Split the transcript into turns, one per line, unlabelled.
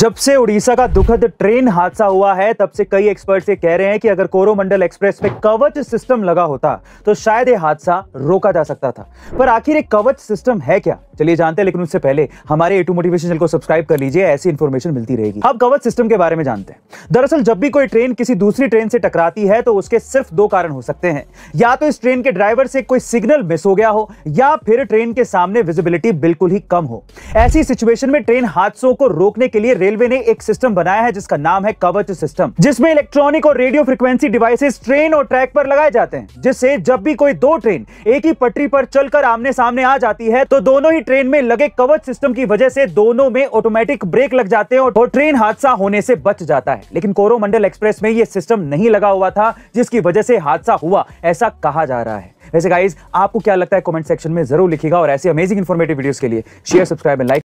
जब से उड़ीसा का दुखद ट्रेन हादसा हुआ है तब से कई एक्सपर्ट्स ये कह रहे हैं कि अगर कोरोमंडल एक्सप्रेस पे कवच सिस्टम लगा होता तो शायद ये हादसा रोका जा सकता था पर आखिर एक कवच सिस्टम है क्या चलिए जानते हैं लेकिन उससे पहले हमारे एटू मोटिवेशन चैनल को सब्सक्राइब कर लीजिए ऐसी इन्फॉर्मेशन मिलती रहेगी अब कवच सिस्टम के बारे में जानते हैं दरअसल जब भी कोई ट्रेन किसी दूसरी ट्रेन से टकराती है तो उसके सिर्फ दो कारण हो सकते हैं या तो इस ट्रेन के ड्राइवर से कोई सिग्नल मिस हो गया हो या फिर ट्रेन के सामने विजिबिलिटी बिल्कुल ही कम हो ऐसी सिचुएशन में ट्रेन हादसों को रोकने के लिए रेलवे ने एक सिस्टम बनाया है जिसका नाम है कवच सिस्टम जिसमें इलेक्ट्रॉनिक और रेडियो फ्रिक्वेंसी डिवाइसेस ट्रेन और ट्रैक पर लगाए जाते हैं जिससे जब भी कोई दो ट्रेन एक ही पटरी पर चलकर आमने सामने आ जाती है तो दोनों ही ट्रेन में लगे कवच सिस्टम की वजह से दोनों में ऑटोमेटिक ब्रेक लग जाते हैं और ट्रेन हादसा होने से बच जाता है लेकिन कोरोमंडल एक्सप्रेस में यह सिस्टम नहीं लगा हुआ था जिसकी वजह से हादसा हुआ ऐसा कहा जा रहा है वैसे गाइज आपको क्या लगता है कमेंट सेक्शन में जरूर लिखिएगा और ऐसे अमेजिंग इन्फॉर्मेटिव वीडियोस के लिए शेयर सब्सक्राइब एंड लाइक